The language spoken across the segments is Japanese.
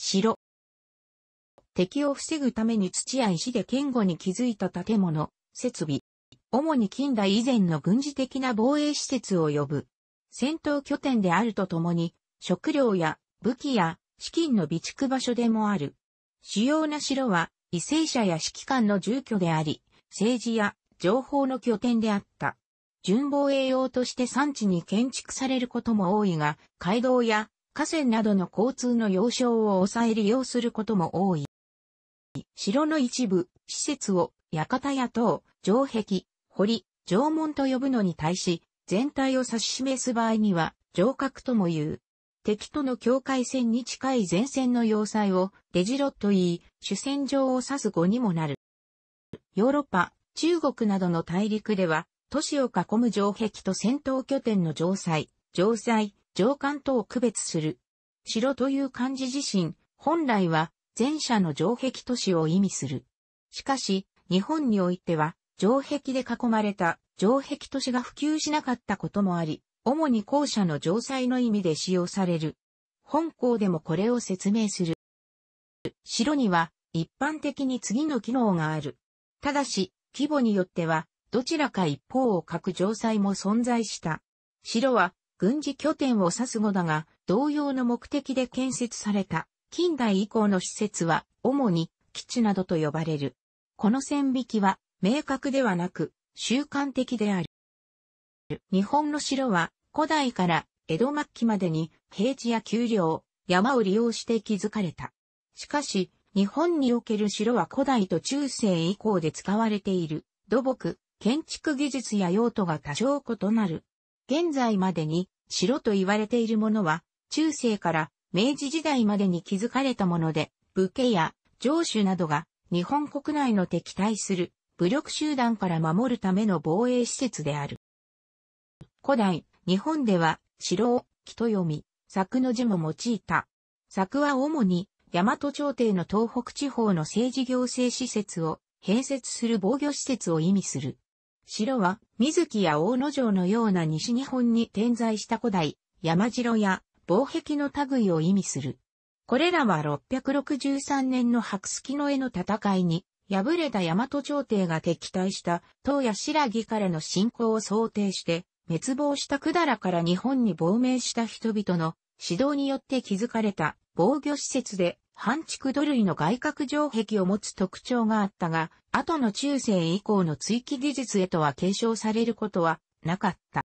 城。敵を防ぐために土や石で堅固に築いた建物、設備。主に近代以前の軍事的な防衛施設を呼ぶ。戦闘拠点であるとともに、食料や武器や資金の備蓄場所でもある。主要な城は、為政者や指揮官の住居であり、政治や情報の拠点であった。準防衛用として産地に建築されることも多いが、街道や河川などの交通の要衝を抑え利用することも多い。城の一部、施設を、館や塔、城壁、堀、城門と呼ぶのに対し、全体を指し示す場合には、城郭とも言う。敵との境界線に近い前線の要塞をデジロと言い、主戦場を指す語にもなる。ヨーロッパ、中国などの大陸では、都市を囲む城壁と戦闘拠点の城塞、城塞、上巻とを区別する。城という漢字自身、本来は前者の城壁都市を意味する。しかし、日本においては、城壁で囲まれた城壁都市が普及しなかったこともあり、主に校舎の城塞の意味で使用される。本校でもこれを説明する。城には一般的に次の機能がある。ただし、規模によっては、どちらか一方を書く城塞も存在した。城は軍事拠点を指す語だが、同様の目的で建設された近代以降の施設は、主に基地などと呼ばれる。この線引きは明確ではなく、習慣的である。日本の城は古代から江戸末期までに平地や丘陵、山を利用して築かれた。しかし、日本における城は古代と中世以降で使われている土木、建築技術や用途が多少異なる現在までに城と言われているものは、中世から明治時代までに築かれたもので、武家や城主などが日本国内の敵対する武力集団から守るための防衛施設である。古代、日本では城を木と読み、柵の字も用いた。柵は主に大和朝廷の東北地方の政治行政施設を併設する防御施設を意味する。城は、水木や大野城のような西日本に点在した古代、山城や、防壁の類を意味する。これらは663年の白月の絵の戦いに、敗れた大和朝廷が敵対した東や白木からの侵攻を想定して、滅亡した百済から日本に亡命した人々の指導によって築かれた防御施設で、半畜土塁の外郭城壁を持つ特徴があったが、後の中世以降の追記技術へとは継承されることはなかった。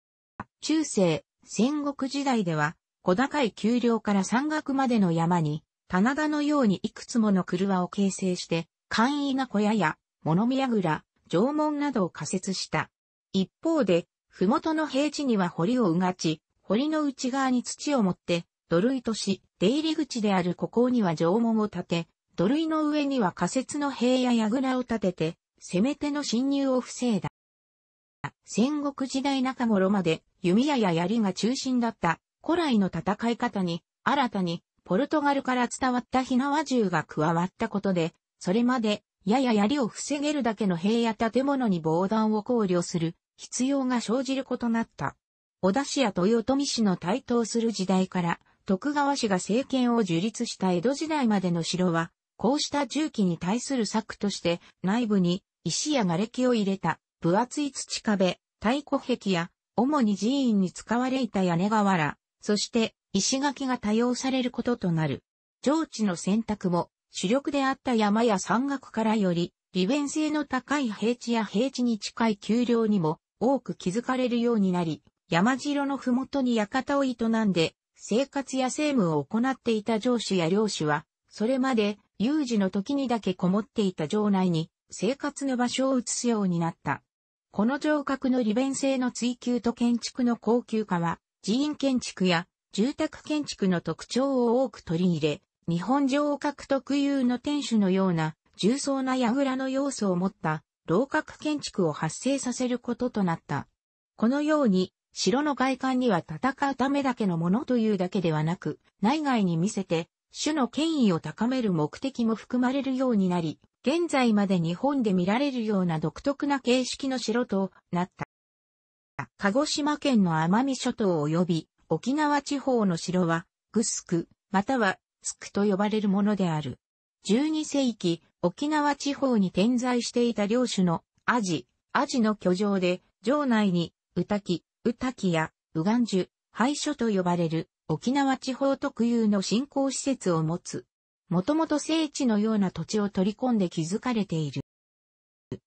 中世、戦国時代では、小高い丘陵から山岳までの山に、棚田のようにいくつもの車を形成して、簡易な小屋や、物見櫓、縄文などを仮設した。一方で、麓の平地には堀をうがち、堀の内側に土を持って、土塁とし、出入り口であるここには縄文を建て、土塁の上には仮設の塀や櫓を建てて、攻め手の侵入を防いだ。戦国時代中頃まで弓矢や槍が中心だった古来の戦い方に、新たにポルトガルから伝わった火縄銃が加わったことで、それまで矢や槍を防げるだけの塀や建物に防弾を考慮する必要が生じることなった。小田氏や豊臣氏の台頭する時代から、徳川氏が政権を樹立した江戸時代までの城は、こうした重機に対する策として内部に石や瓦礫を入れた分厚い土壁、太鼓壁や主に寺院に使われいた屋根瓦、そして石垣が多用されることとなる。上地の選択も主力であった山や山岳からより利便性の高い平地や平地に近い丘陵にも多く築かれるようになり、山城のふもとに館を営んで、生活や政務を行っていた上司や領主は、それまで有事の時にだけこもっていた城内に生活の場所を移すようになった。この城郭の利便性の追求と建築の高級化は、寺院建築や住宅建築の特徴を多く取り入れ、日本城郭特有の天守のような重層な櫓の要素を持った楼閣建築を発生させることとなった。このように、城の外観には戦うためだけのものというだけではなく、内外に見せて種の権威を高める目的も含まれるようになり、現在まで日本で見られるような独特な形式の城となった。鹿児島県の奄美諸島及び沖縄地方の城は、グスク、またはスクと呼ばれるものである。12世紀、沖縄地方に点在していた領主のアジ、アジの居城で、城内に、ウタキ、ウタキや、ウガンジュ、廃所と呼ばれる沖縄地方特有の振興施設を持つ。もともと聖地のような土地を取り込んで築かれている。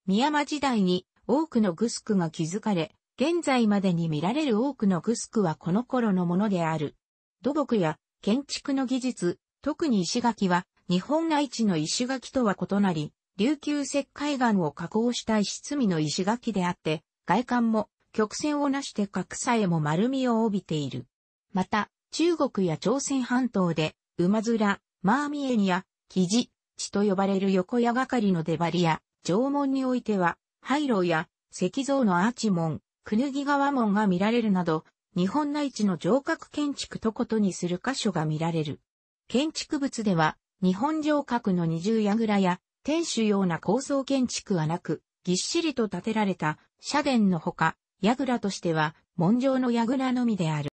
宮間時代に多くのグスクが築かれ、現在までに見られる多くのグスクはこの頃のものである。土木や建築の技術、特に石垣は日本内地の石垣とは異なり、琉球石灰岩を加工した石積みの石垣であって、外観も曲線をなして角さえも丸みを帯びている。また、中国や朝鮮半島で、馬面、マーミエニや、キジ、地と呼ばれる横矢がかりの出張りや、縄文においては、廃炉や石像のアーチ門、くぬぎ川門が見られるなど、日本内地の城郭建築とことにする箇所が見られる。建築物では、日本城郭の二重櫓や、天守ような高層建築はなく、ぎっしりと建てられた社殿のほか、櫓としては、門上の櫓のみである。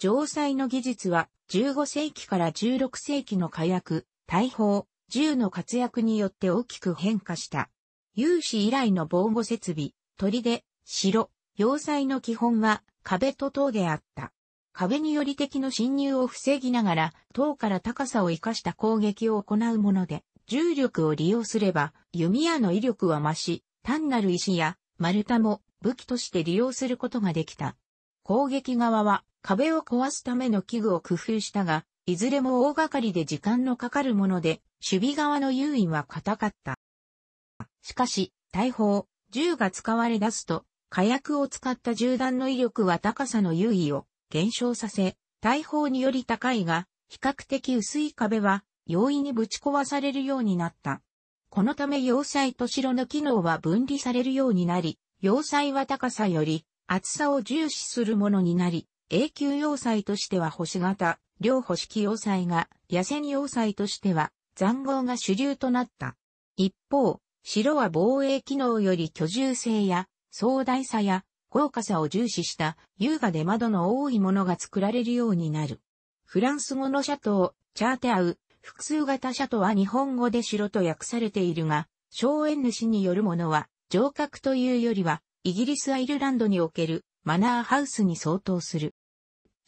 城塞の技術は15世紀から16世紀の火薬、大砲、銃の活躍によって大きく変化した。有史以来の防護設備、砦、城、要塞の基本は壁と塔であった。壁により敵の侵入を防ぎながら、塔から高さを生かした攻撃を行うもので、重力を利用すれば、弓矢の威力は増し、単なる石や丸太も武器として利用することができた。攻撃側は壁を壊すための器具を工夫したが、いずれも大掛かりで時間のかかるもので、守備側の優位は固かった。しかし、大砲、銃が使われ出すと、火薬を使った銃弾の威力は高さの優位を減少させ、大砲により高いが、比較的薄い壁は容易にぶち壊されるようになった。このため要塞と城の機能は分離されるようになり、要塞は高さより厚さを重視するものになり、永久要塞としては星型、両保式要塞が、野戦要塞としては、残号が主流となった。一方、城は防衛機能より居住性や、壮大さや、豪華さを重視した優雅で窓の多いものが作られるようになる。フランス語のシャトー、チャーテアウ、複数型シャトは日本語で城と訳されているが、荘園主によるものは、城郭というよりは、イギリス・アイルランドにおけるマナーハウスに相当する。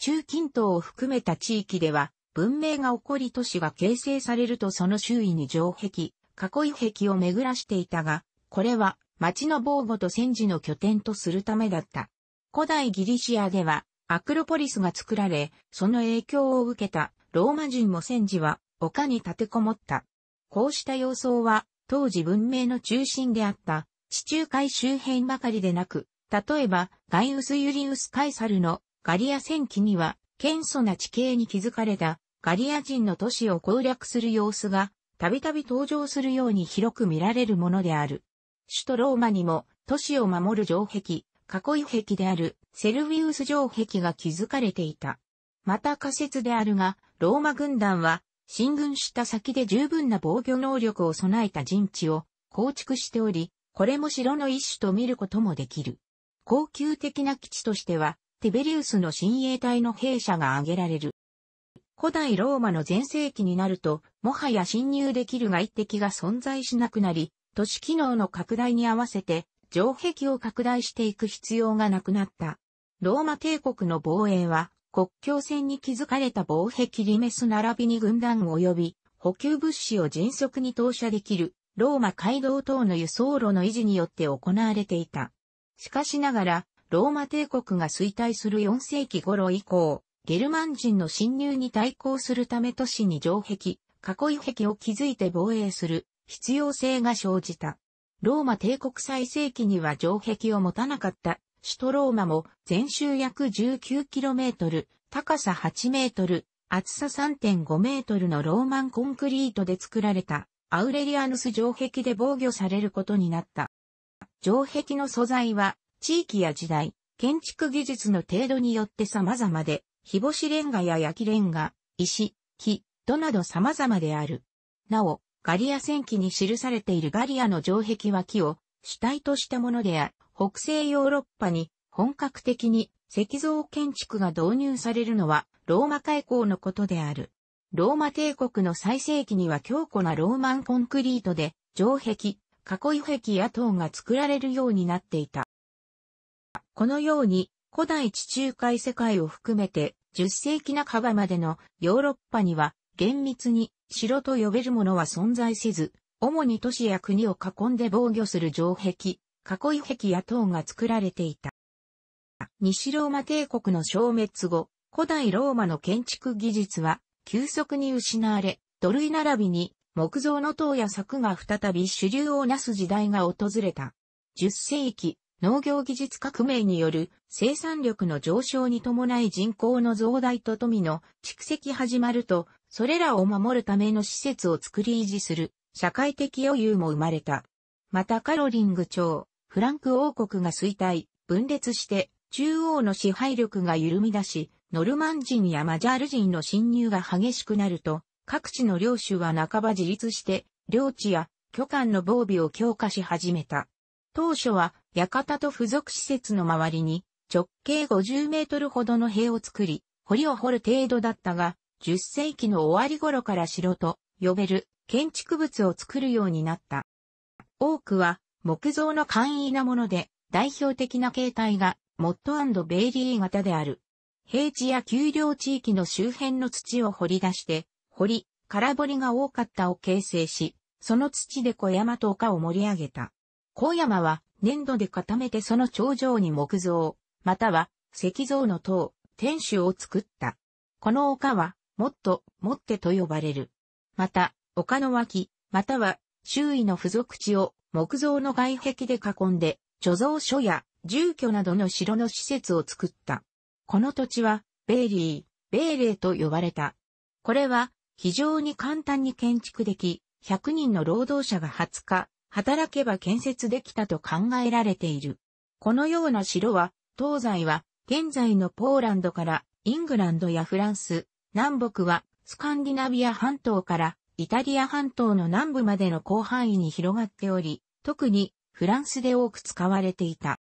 中近東を含めた地域では、文明が起こり都市が形成されるとその周囲に城壁、囲い壁を巡らしていたが、これは町の防護と戦時の拠点とするためだった。古代ギリシアでは、アクロポリスが作られ、その影響を受けたローマ人も戦時は丘に立てこもった。こうした様相は、当時文明の中心であった地中海周辺ばかりでなく、例えば、ガイウス・ユリウス・カイサルのガリア戦記には、謙素な地形に築かれたガリア人の都市を攻略する様子が、たびたび登場するように広く見られるものである。首都ローマにも、都市を守る城壁、囲い壁であるセルビウス城壁が築かれていた。また仮説であるが、ローマ軍団は、進軍した先で十分な防御能力を備えた陣地を構築しており、これも城の一種と見ることもできる。高級的な基地としては、ティベリウスの親衛隊の兵舎が挙げられる。古代ローマの前世紀になると、もはや侵入できる外敵が存在しなくなり、都市機能の拡大に合わせて、城壁を拡大していく必要がなくなった。ローマ帝国の防衛は、国境線に築かれた防壁リメス並びに軍団及び、補給物資を迅速に投射できる、ローマ街道等の輸送路の維持によって行われていた。しかしながら、ローマ帝国が衰退する4世紀頃以降、ゲルマン人の侵入に対抗するため都市に城壁、囲い壁を築いて防衛する必要性が生じた。ローマ帝国最盛期には城壁を持たなかった首都ローマも全周約 19km、高さ8メートル、厚さ3.5メートルのローマンコンクリートで作られたアウレリアヌス城壁で防御されることになった。城壁の素材は地域や時代、建築技術の程度によって様々で、日干しレンガや焼きレンガ、石、木、土など様々である。なお、ガリア戦記に記されているガリアの城壁は木を主体としたものであ、北西ヨーロッパに本格的に石像建築が導入されるのはローマ開港のことである。ローマ帝国の最盛期には強固なローマンコンクリートで城壁、囲い壁や塔が作られるようになっていた。このように古代地中海世界を含めて10世紀半ばまでのヨーロッパには厳密に城と呼べるものは存在せず、主に都市や国を囲んで防御する城壁、囲い壁や塔が作られていた。西ローマ帝国の消滅後、古代ローマの建築技術は急速に失われ、土塁並びに木造の塔や柵が再び主流を成す時代が訪れた。10世紀、農業技術革命による生産力の上昇に伴い人口の増大と富の蓄積始まると、それらを守るための施設を作り維持する社会的余裕も生まれた。またカロリング朝、フランク王国が衰退、分裂して中央の支配力が緩み出し、ノルマン人やマジャール人の侵入が激しくなると、各地の領主は半ば自立して、領地や巨漢の防備を強化し始めた。当初は館と付属施設の周りに直径50メートルほどの塀を作り、堀を掘る程度だったが、10世紀の終わり頃から城と呼べる建築物を作るようになった。多くは木造の簡易なもので代表的な形態がモッドベイリー型である。平地や丘陵地域の周辺の土を掘り出して、堀、空堀が多かったを形成し、その土で小山と丘を盛り上げた。小山は粘土で固めてその頂上に木造、または石像の塔、天守を作った。この丘は、もっと、もってと呼ばれる。また、丘の脇、または、周囲の付属地を木造の外壁で囲んで、貯蔵所や住居などの城の施設を作った。この土地は、ベイリー、ベイレーと呼ばれた。これは、非常に簡単に建築でき、100人の労働者が20日、働けば建設できたと考えられている。このような城は、東西は、現在のポーランドからイングランドやフランス、南北はスカンディナビア半島からイタリア半島の南部までの広範囲に広がっており、特にフランスで多く使われていた。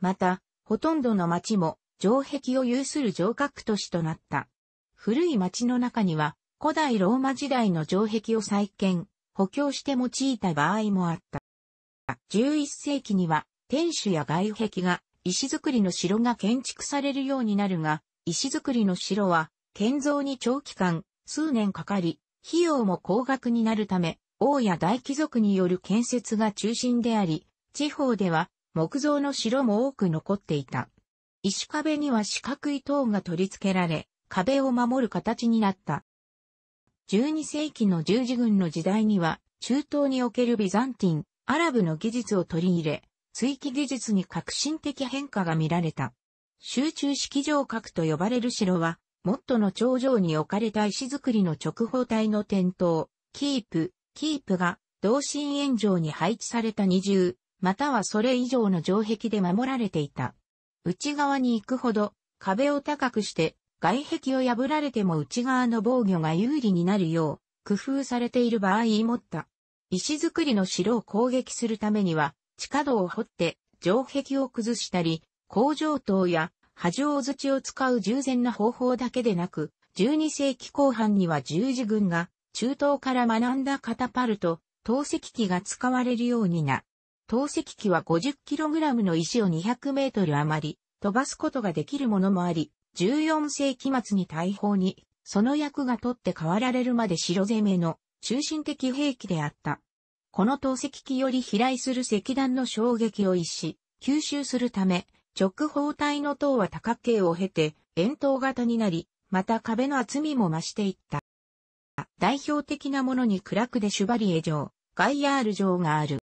また、ほとんどの町も城壁を有する城郭都市となった。古い町の中には古代ローマ時代の城壁を再建、補強して用いた場合もあった。11世紀には天守や外壁が石造りの城が建築されるようになるが、石造りの城は建造に長期間、数年かかり、費用も高額になるため、王や大貴族による建設が中心であり、地方では木造の城も多く残っていた。石壁には四角い塔が取り付けられ、壁を守る形になった。12世紀の十字軍の時代には、中東におけるビザンティン、アラブの技術を取り入れ、追記技術に革新的変化が見られた。集中式城郭と呼ばれる城は、モットの頂上に置かれた石造りの直方体の点灯、キープ、キープが、同心円状に配置された二重、またはそれ以上の城壁で守られていた。内側に行くほど、壁を高くして、外壁を破られても内側の防御が有利になるよう、工夫されている場合持った。石造りの城を攻撃するためには、地下道を掘って、城壁を崩したり、工場塔や波状土を使う従前の方法だけでなく、12世紀後半には十字軍が中東から学んだカタパルト、投石機が使われるようにな。投石機は 50kg の石を 200m 余り飛ばすことができるものもあり、14世紀末に大砲に、その役が取って代わられるまで城攻めの中心的兵器であった。この投石機より飛来する石弾の衝撃を逸し、吸収するため、直方体の塔は多角形を経て、円筒型になり、また壁の厚みも増していった。代表的なものにクラクでシュバリエ城、ガイヤール城がある。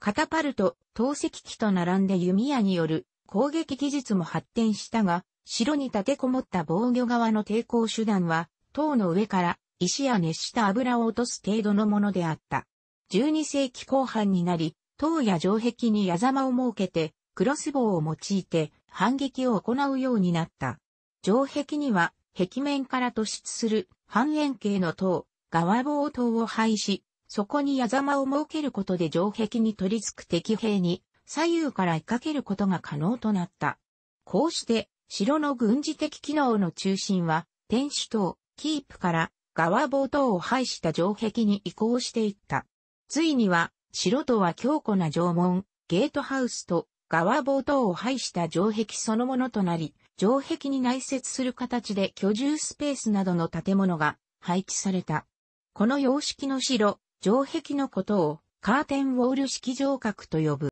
カタパルト、投石機と並んで弓矢による攻撃技術も発展したが、城に立てこもった防御側の抵抗手段は、塔の上から石や熱した油を落とす程度のものであった。12世紀後半になり、塔や城壁に矢様を設けて、クロス棒を用いて反撃を行うようになった。城壁には、壁面から突出する半円形の塔、側棒塔を廃し、そこに矢様を設けることで城壁に取り付く敵兵に左右から追いかけることが可能となった。こうして城の軍事的機能の中心は、天守塔、キープから側棒等を廃した城壁に移行していった。ついには、城とは強固な城門、ゲートハウスと側棒等を廃した城壁そのものとなり、城壁に内設する形で居住スペースなどの建物が配置された。この様式の城、城壁のことをカーテンウォール式城郭と呼ぶ。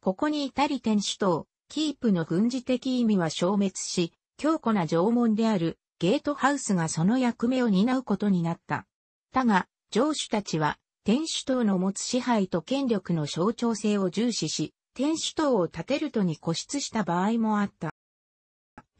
ここに至り天守塔、キープの軍事的意味は消滅し、強固な縄文であるゲートハウスがその役目を担うことになった。だが、城主たちは、天守党の持つ支配と権力の象徴性を重視し、天守党を建てるとに固執した場合もあった。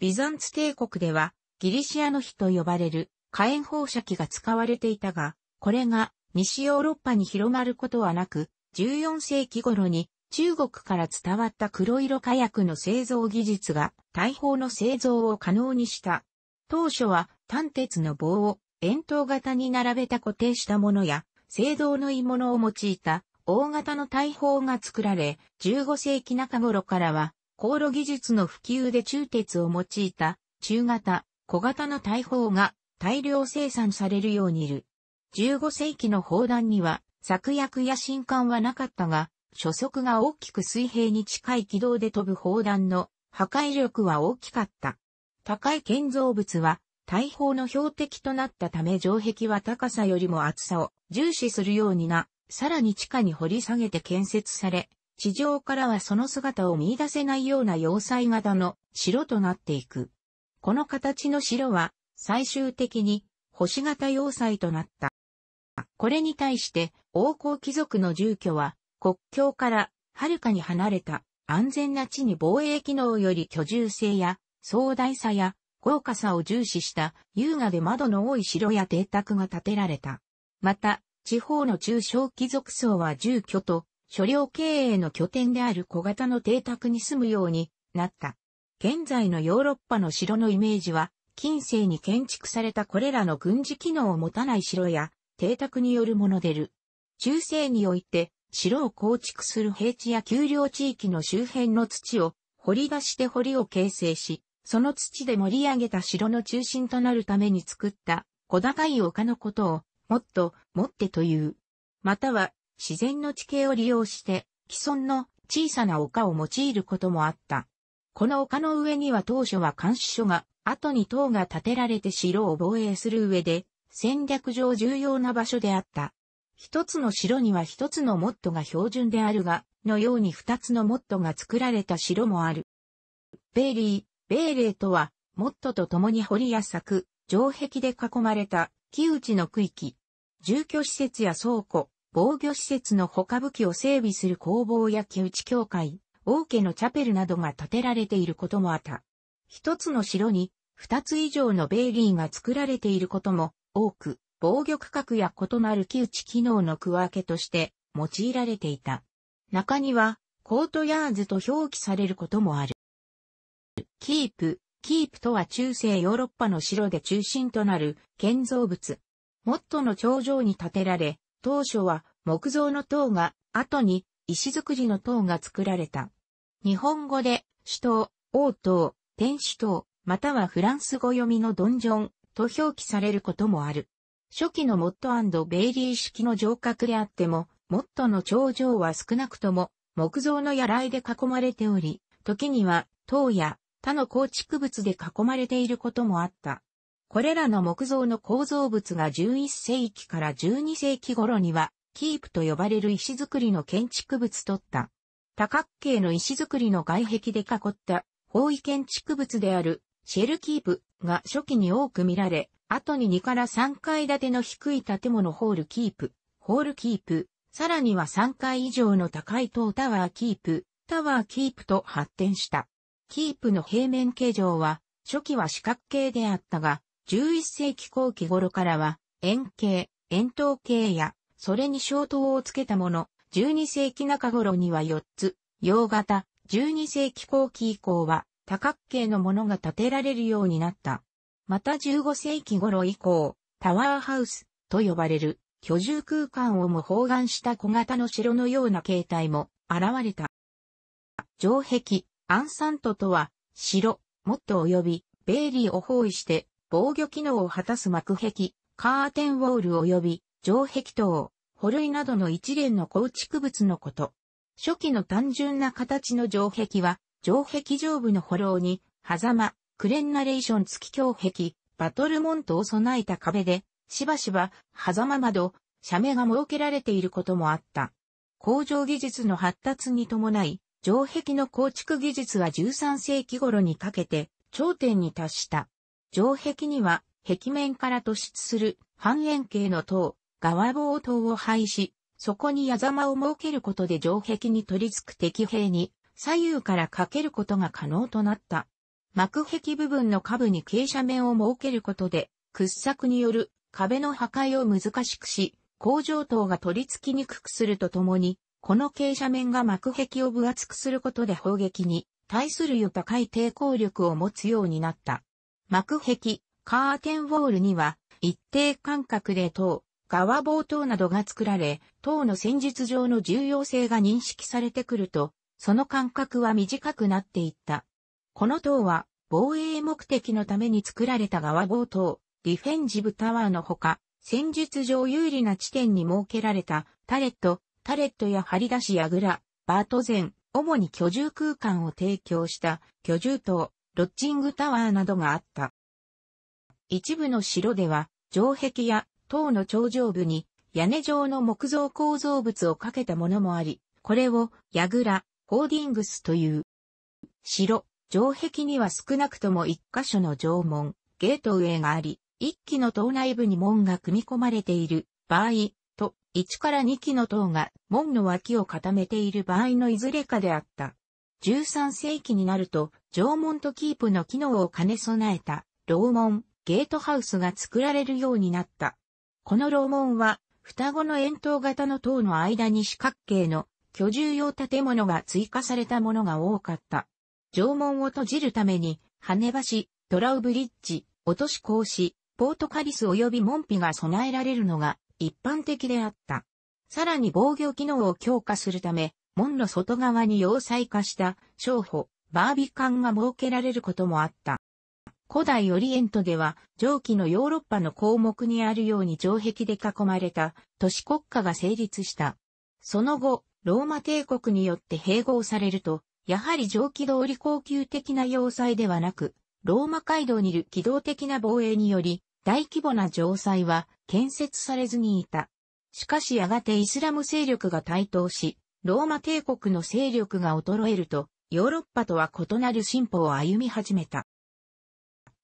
ビザンツ帝国では、ギリシアの日と呼ばれる火炎放射器が使われていたが、これが西ヨーロッパに広まることはなく、14世紀頃に中国から伝わった黒色火薬の製造技術が大砲の製造を可能にした。当初は単鉄の棒を円筒型に並べた固定したものや、製造の鋳物を用いた大型の大砲が作られ、15世紀中頃からは、航路技術の普及で中鉄を用いた中型、小型の大砲が大量生産されるようにいる。15世紀の砲弾には、作薬や新艦はなかったが、初速が大きく水平に近い軌道で飛ぶ砲弾の破壊力は大きかった。高い建造物は大砲の標的となったため城壁は高さよりも厚さを重視するようにな、さらに地下に掘り下げて建設され、地上からはその姿を見出せないような要塞型の城となっていく。この形の城は最終的に星型要塞となった。これに対して王侯貴族の住居は国境からはるかに離れた安全な地に防衛機能より居住性や壮大さや豪華さを重視した優雅で窓の多い城や邸宅が建てられた。また、地方の中小貴族層は住居と所領経営の拠点である小型の邸宅に住むようになった。現在のヨーロッパの城のイメージは、近世に建築されたこれらの軍事機能を持たない城や邸宅によるものでる。中世において、城を構築する平地や丘陵地域の周辺の土を掘り出して堀を形成し、その土で盛り上げた城の中心となるために作った小高い丘のことを、もっと、もってという。または、自然の地形を利用して、既存の小さな丘を用いることもあった。この丘の上には当初は監視所が、後に塔が建てられて城を防衛する上で、戦略上重要な場所であった。一つの城には一つのモットが標準であるが、のように二つのモットが作られた城もある。ベイリー、ベイレーとは、モットと共に堀や柵、城壁で囲まれた、木内の区域。住居施設や倉庫、防御施設の他武器を整備する工房や木内教会、王家のチャペルなどが建てられていることもあった。一つの城に、二つ以上のベイリーが作られていることも多く、防御区画や異なる窮地機能の区分けとして用いられていた。中には、コートヤーズと表記されることもある。キープ、キープとは中世ヨーロッパの城で中心となる建造物。モットの頂上に建てられ、当初は木造の塔が、後に石造りの塔が作られた。日本語で、首都、王塔、天守塔、またはフランス語読みのドンジョンと表記されることもある。初期のモッドベイリー式の城郭であっても、モッドの頂上は少なくとも木造の屋らで囲まれており、時には塔や他の構築物で囲まれていることもあった。これらの木造の構造物が11世紀から12世紀頃には、キープと呼ばれる石造りの建築物とった。多角形の石造りの外壁で囲った包囲建築物であるシェルキープが初期に多く見られ、後に2から3階建ての低い建物ホールキープ、ホールキープ、さらには3階以上の高い塔タワーキープ、タワーキープと発展した。キープの平面形状は、初期は四角形であったが、11世紀後期頃からは、円形、円筒形や、それに小灯をつけたもの、12世紀中頃には4つ、洋型、12世紀後期以降は、多角形のものが建てられるようになった。また15世紀頃以降、タワーハウスと呼ばれる居住空間をも包含した小型の城のような形態も現れた。城壁、アンサントとは、城、モット及び、ベイリーを包囲して、防御機能を果たす幕壁、カーテンウォール及び、城壁等、保類などの一連の構築物のこと。初期の単純な形の城壁は、城壁上部の保楼に、狭間、クレンナレーション付き胸壁、バトルモントを備えた壁で、しばしば、狭間窓、斜面が設けられていることもあった。工場技術の発達に伴い、城壁の構築技術は13世紀頃にかけて頂点に達した。城壁には壁面から突出する半円形の塔、側棒塔を配し、そこに矢様を設けることで城壁に取り付く敵兵に左右からかけることが可能となった。幕壁部分の下部に傾斜面を設けることで、掘削による壁の破壊を難しくし、工場等が取り付きにくくするとともに、この傾斜面が幕壁を分厚くすることで砲撃に対するよ高い抵抗力を持つようになった。幕壁、カーテンウォールには一定間隔で塔、側棒等などが作られ、塔の戦術上の重要性が認識されてくると、その間隔は短くなっていった。この塔は防衛目的のために作られた側防塔、ディフェンジブタワーのほか、戦術上有利な地点に設けられたタレット、タレットや張り出し櫓、バート前、主に居住空間を提供した居住塔、ロッチングタワーなどがあった。一部の城では、城壁や塔の頂上部に屋根状の木造構造物をかけたものもあり、これを、櫓、ホーディングスという。城、城壁には少なくとも1箇所の城門、ゲートウェイがあり、1基の塔内部に門が組み込まれている場合と、1から2基の塔が門の脇を固めている場合のいずれかであった。13世紀になると、城門とキープの機能を兼ね備えた、楼門、ゲートハウスが作られるようになった。この楼門は、双子の円筒型の塔の間に四角形の居住用建物が追加されたものが多かった。城門を閉じるために、羽橋、ドラウブリッジ、落とし格子、ポートカリス及び門扉が備えられるのが一般的であった。さらに防御機能を強化するため、門の外側に要塞化した商法、バービカンが設けられることもあった。古代オリエントでは、上記のヨーロッパの項目にあるように城壁で囲まれた都市国家が成立した。その後、ローマ帝国によって併合されると、やはり上機動履高級的な要塞ではなく、ローマ街道にいる機動的な防衛により、大規模な城塞は建設されずにいた。しかしやがてイスラム勢力が台頭し、ローマ帝国の勢力が衰えると、ヨーロッパとは異なる進歩を歩み始めた。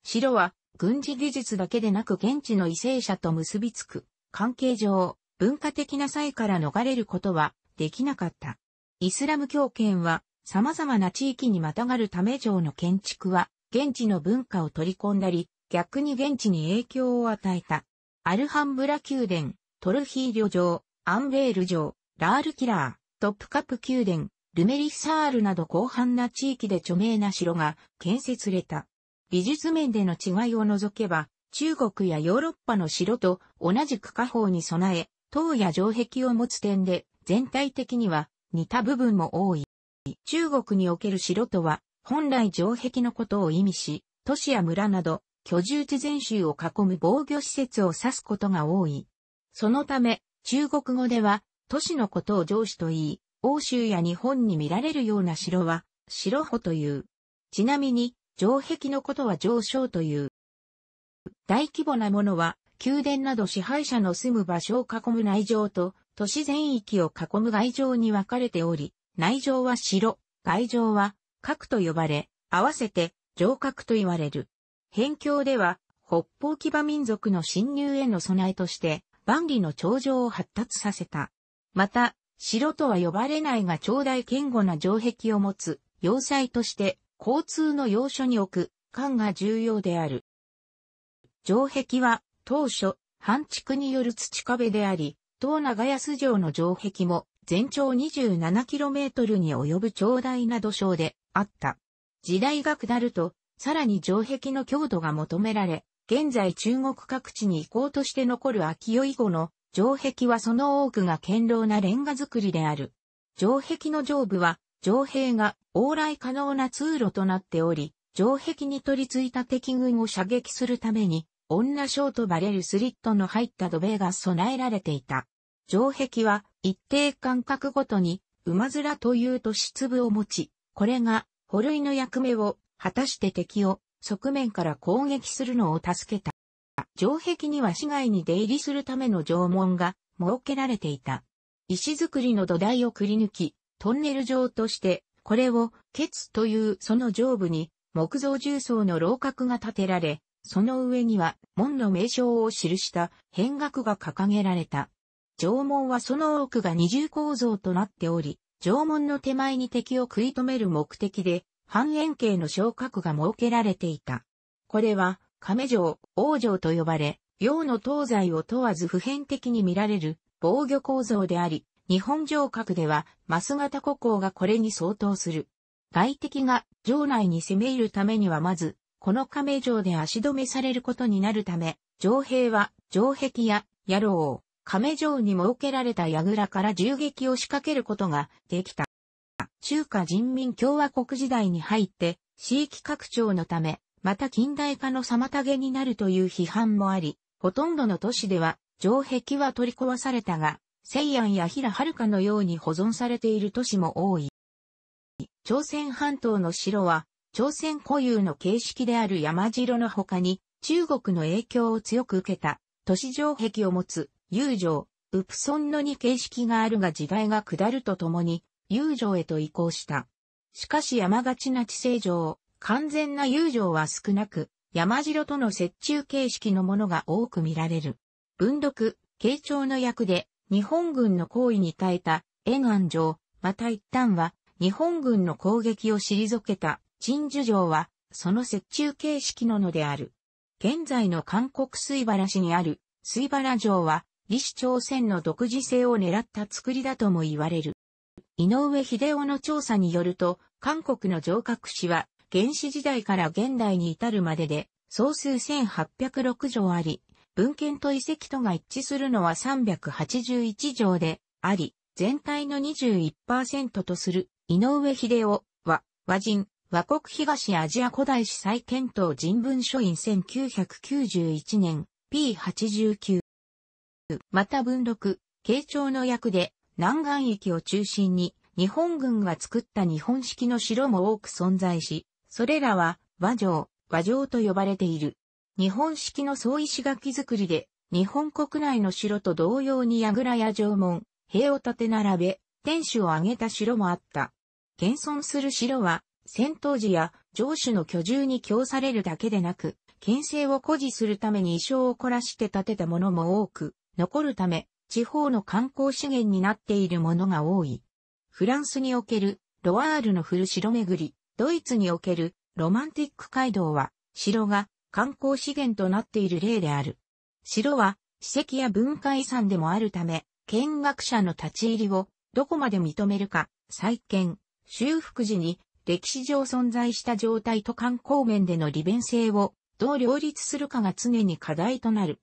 城は軍事技術だけでなく現地の為政者と結びつく、関係上、文化的な際から逃れることはできなかった。イスラム教圏は様々な地域にまたがるため城の建築は、現地の文化を取り込んだり、逆に現地に影響を与えた。アルハンブラ宮殿、トルヒーリョ城、アンベール城、ラールキラー、トップカップ宮殿、ルメリサールなど広範な地域で著名な城が建設された。美術面での違いを除けば、中国やヨーロッパの城と同じく家宝に備え、塔や城壁を持つ点で全体的には似た部分も多い。中国における城とは、本来城壁のことを意味し、都市や村など、居住地全州を囲む防御施設を指すことが多い。そのため、中国語では、都市のことを城主と言い、欧州や日本に見られるような城は、城保という。ちなみに、城壁のことは城昇という。大規模なものは、宮殿など支配者の住む場所を囲む内城と、都市全域を囲む外城に分かれており、内情は城、外情は角と呼ばれ、合わせて城郭と言われる。辺境では、北方騎馬民族の侵入への備えとして、万里の長城を発達させた。また、城とは呼ばれないが長大堅固な城壁を持つ、要塞として、交通の要所に置く、艦が重要である。城壁は、当初、半築による土壁であり、東長安城の城壁も、全長 27km に及ぶ長大な土壌であった。時代が下ると、さらに城壁の強度が求められ、現在中国各地に行こうとして残る秋代以後の城壁はその多くが堅牢なレンガ造りである。城壁の上部は、城兵が往来可能な通路となっており、城壁に取り付いた敵軍を射撃するために、女将とバレるスリットの入った土塀が備えられていた。城壁は一定間隔ごとに馬面という都市粒を持ち、これが捕類の役目を果たして敵を側面から攻撃するのを助けた。城壁には市外に出入りするための城門が設けられていた。石造りの土台をくり抜き、トンネル状として、これを、ケツというその上部に、木造重層の楼閣が建てられ、その上には、門の名称を記した変額が掲げられた。城門はその多くが二重構造となっており、城門の手前に敵を食い止める目的で、半円形の昇格が設けられていた。これは、亀城、王城と呼ばれ、洋の東西を問わず普遍的に見られる防御構造であり、日本城郭では、マス型古校がこれに相当する。外敵が城内に攻め入るためにはまず、この亀城で足止めされることになるため、城兵は城壁や野郎、亀城に設けられた櫓から銃撃を仕掛けることができた。中華人民共和国時代に入って、地域拡張のため、また近代化の妨げになるという批判もあり、ほとんどの都市では、城壁は取り壊されたが、西安や平遥のように保存されている都市も多い。朝鮮半島の城は、朝鮮固有の形式である山城の他に、中国の影響を強く受けた、都市城壁を持つ遊女、ウプソンのに形式があるが時代が下るとともに、遊女へと移行した。しかし山がちな地政上、完全な遊女は少なく、山城との折衷形式のものが多く見られる。文読、慶長の役で、日本軍の行為に耐えた、延安城、また一旦は、日本軍の攻撃を退けた、陳樹城は、その折衷形式ののである。現在の韓国水原市にある、水原城は、李氏朝鮮の独自性を狙った作りだとも言われる。井上秀夫の調査によると、韓国の城郭史は、原始時代から現代に至るまでで、総数1806条あり、文献と遺跡とが一致するのは381条であり、全体の21%とする井上秀夫は、和人、和国東アジア古代史再検討人文書院1991年 P89 また文禄、慶長の役で南岸域を中心に日本軍が作った日本式の城も多く存在し、それらは和城、和城と呼ばれている。日本式の総石垣作りで、日本国内の城と同様に櫓や城門、塀を立て並べ、天守を挙げた城もあった。現存する城は、戦闘時や城主の居住に供されるだけでなく、県制を誇示するために衣装を凝らして建てたものも多く、残るため、地方の観光資源になっているものが多い。フランスにおけるロワールの古城巡り、ドイツにおけるロマンティック街道は、城が観光資源となっている例である。城は史跡や文化遺産でもあるため、見学者の立ち入りをどこまで認めるか、再建、修復時に歴史上存在した状態と観光面での利便性をどう両立するかが常に課題となる。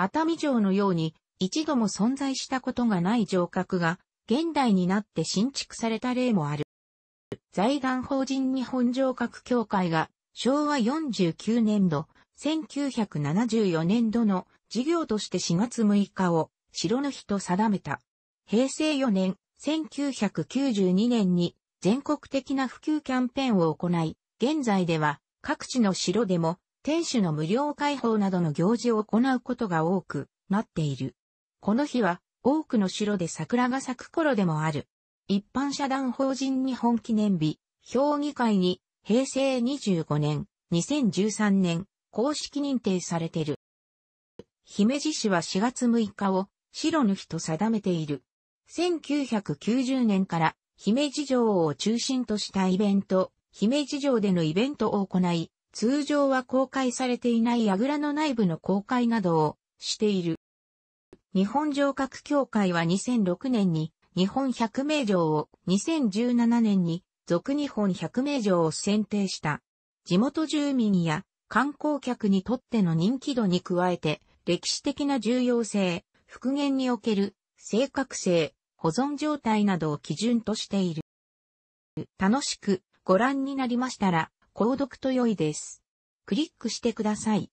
熱海城のように一度も存在したことがない城郭が現代になって新築された例もある。財団法人日本城郭協会が昭和49年度、1974年度の事業として4月6日を城の日と定めた。平成4年、1992年に全国的な普及キャンペーンを行い、現在では各地の城でも店主の無料開放などの行事を行うことが多くなっている。この日は多くの城で桜が咲く頃でもある。一般社団法人日本記念日、評議会に平成25年、2013年、公式認定されている。姫路市は4月6日を白の日と定めている。1990年から姫路城を中心としたイベント、姫路城でのイベントを行い、通常は公開されていない櫓の内部の公開などをしている。日本城郭協会は2006年に日本百名城を2017年に俗日本百名城を選定した。地元住民や観光客にとっての人気度に加えて歴史的な重要性、復元における正確性、保存状態などを基準としている。楽しくご覧になりましたら、購読と良いです。クリックしてください。